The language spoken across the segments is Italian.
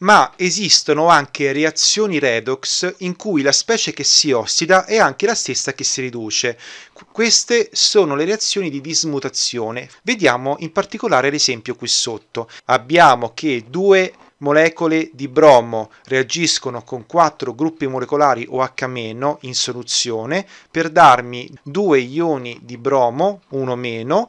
ma esistono anche reazioni redox in cui la specie che si ossida è anche la stessa che si riduce. Queste sono le reazioni di dismutazione. Vediamo in particolare l'esempio qui sotto. Abbiamo che due molecole di bromo reagiscono con quattro gruppi molecolari OH- in soluzione per darmi due ioni di bromo, uno meno,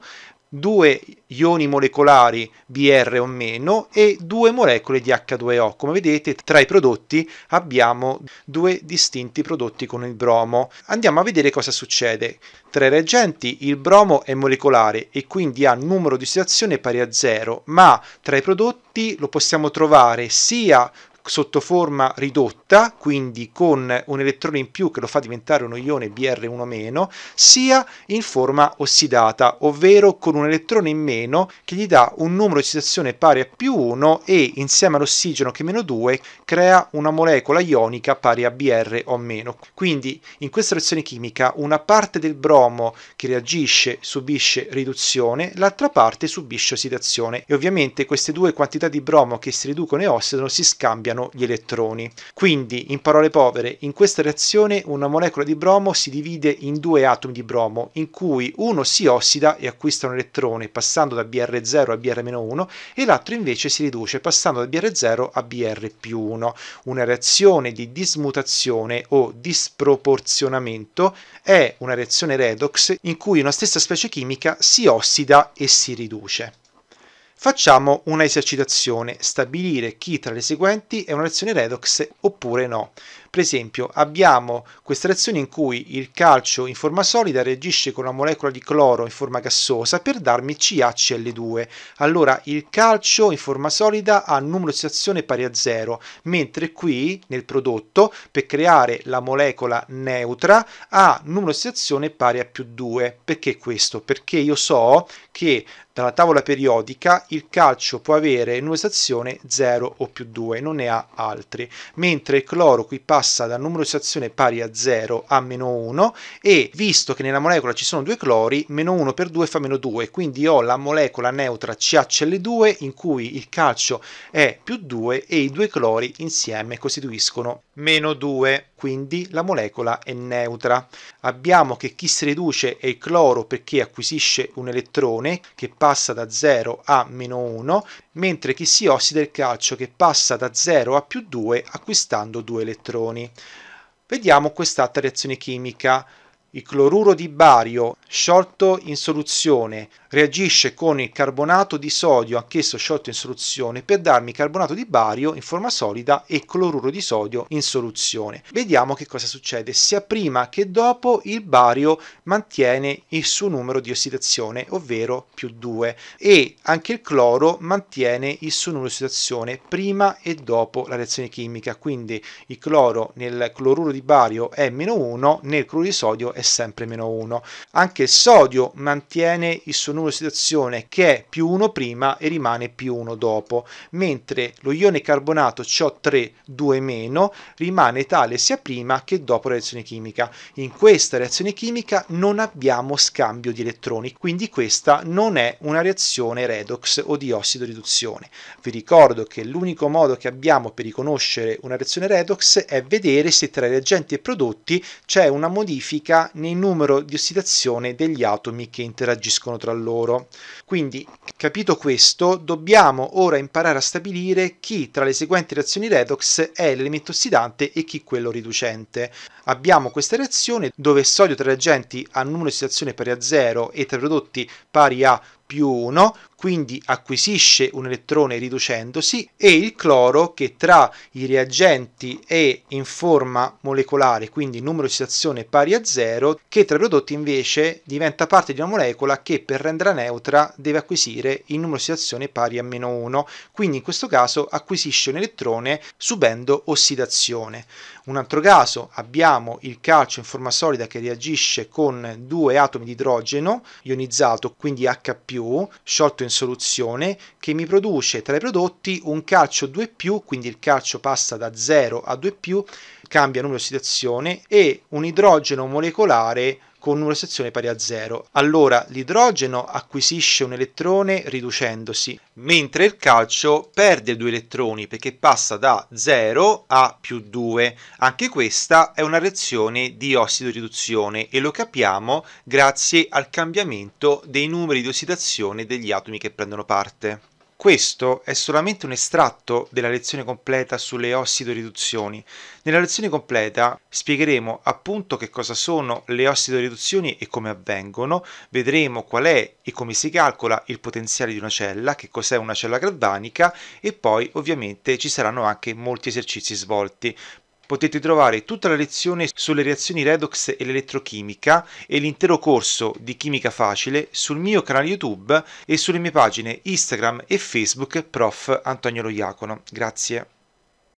due ioni molecolari Br o meno e due molecole di H2O. Come vedete tra i prodotti abbiamo due distinti prodotti con il bromo. Andiamo a vedere cosa succede. Tra i reagenti il bromo è molecolare e quindi ha numero di situazione pari a zero, ma tra i prodotti lo possiamo trovare sia sotto forma ridotta, quindi con un elettrone in più che lo fa diventare un ione Br1-, sia in forma ossidata, ovvero con un elettrone in meno che gli dà un numero di ossidazione pari a più 1 e insieme all'ossigeno che è meno 2 crea una molecola ionica pari a Br o meno. Quindi in questa reazione chimica una parte del bromo che reagisce subisce riduzione, l'altra parte subisce ossidazione e ovviamente queste due quantità di bromo che si riducono e ossidano si scambiano cambiano gli elettroni. Quindi, in parole povere, in questa reazione una molecola di bromo si divide in due atomi di bromo, in cui uno si ossida e acquista un elettrone passando da Br0 a Br-1 e l'altro invece si riduce passando da Br0 a Br più 1. Una reazione di dismutazione o disproporzionamento è una reazione redox in cui una stessa specie chimica si ossida e si riduce. Facciamo una esercitazione, stabilire chi tra le seguenti è una lezione redox oppure no. Per esempio, abbiamo queste reazioni in cui il calcio in forma solida reagisce con una molecola di cloro in forma gassosa per darmi CaCl2. Allora, il calcio in forma solida ha numero di situazione pari a 0, mentre qui nel prodotto, per creare la molecola neutra, ha numero di situazione pari a più 2. Perché questo? Perché io so che dalla tavola periodica il calcio può avere numero di stazione 0 o più 2, non ne ha altri, mentre il cloro qui passa passa dal numero di stazione pari a 0 a meno 1 e visto che nella molecola ci sono due clori, meno 1 per 2 fa meno 2, quindi ho la molecola neutra CHL2 in cui il calcio è più 2 e i due clori insieme costituiscono meno 2, quindi la molecola è neutra. Abbiamo che chi si riduce è il cloro perché acquisisce un elettrone che passa da 0 a meno 1, mentre chi si ossida è il calcio che passa da 0 a più 2 acquistando due elettroni reazioni. Vediamo quest'altra reazione chimica il cloruro di bario, sciolto in soluzione, reagisce con il carbonato di sodio, anch'esso sciolto in soluzione, per darmi carbonato di bario in forma solida e cloruro di sodio in soluzione. Vediamo che cosa succede. Sia prima che dopo il bario mantiene il suo numero di ossidazione, ovvero più 2, e anche il cloro mantiene il suo numero di ossidazione prima e dopo la reazione chimica. Quindi il cloro nel cloruro di bario è meno 1, nel cloruro di sodio è è sempre meno 1. Anche il sodio mantiene il suo numero di situazione che è più 1 prima e rimane più 1 dopo, mentre lo ione carbonato CO3 2 meno rimane tale sia prima che dopo la reazione chimica. In questa reazione chimica non abbiamo scambio di elettroni, quindi questa non è una reazione redox o di ossido riduzione. Vi ricordo che l'unico modo che abbiamo per riconoscere una reazione redox è vedere se tra reagenti e prodotti c'è una modifica varia nel numero di ossidazione degli atomi che interagiscono tra loro. Quindi, capito questo, dobbiamo ora imparare a stabilire chi tra le seguenti reazioni redox è l'elemento ossidante e chi quello riducente. Abbiamo questa reazione dove sodio tra reagenti ha numero di ossidazione pari a 0 e tra prodotti pari a più 1, quindi acquisisce un elettrone riducendosi, e il cloro che tra i reagenti è in forma molecolare, quindi numero di situazione pari a 0, che tra i prodotti invece diventa parte di una molecola che per renderla neutra deve acquisire il numero di situazione pari a meno 1, quindi in questo caso acquisisce un elettrone subendo ossidazione. Un altro caso abbiamo il calcio in forma solida che reagisce con due atomi di idrogeno ionizzato, quindi H+, più sciolto in soluzione che mi produce tra i prodotti un calcio 2 più, quindi il calcio passa da 0 a 2 più, cambia numero di ossidazione e un idrogeno molecolare con una sezione pari a zero. Allora l'idrogeno acquisisce un elettrone riducendosi, mentre il calcio perde due elettroni perché passa da 0 a più 2. Anche questa è una reazione di ossidoriduzione e lo capiamo grazie al cambiamento dei numeri di ossidazione degli atomi che prendono parte. Questo è solamente un estratto della lezione completa sulle ossidoriduzioni. Nella lezione completa spiegheremo appunto che cosa sono le ossidoriduzioni e come avvengono, vedremo qual è e come si calcola il potenziale di una cella, che cos'è una cella gradvanica e poi ovviamente ci saranno anche molti esercizi svolti potete trovare tutta la lezione sulle reazioni redox e l'elettrochimica e l'intero corso di chimica facile sul mio canale YouTube e sulle mie pagine Instagram e Facebook Prof. Antonio Loiacono. Grazie.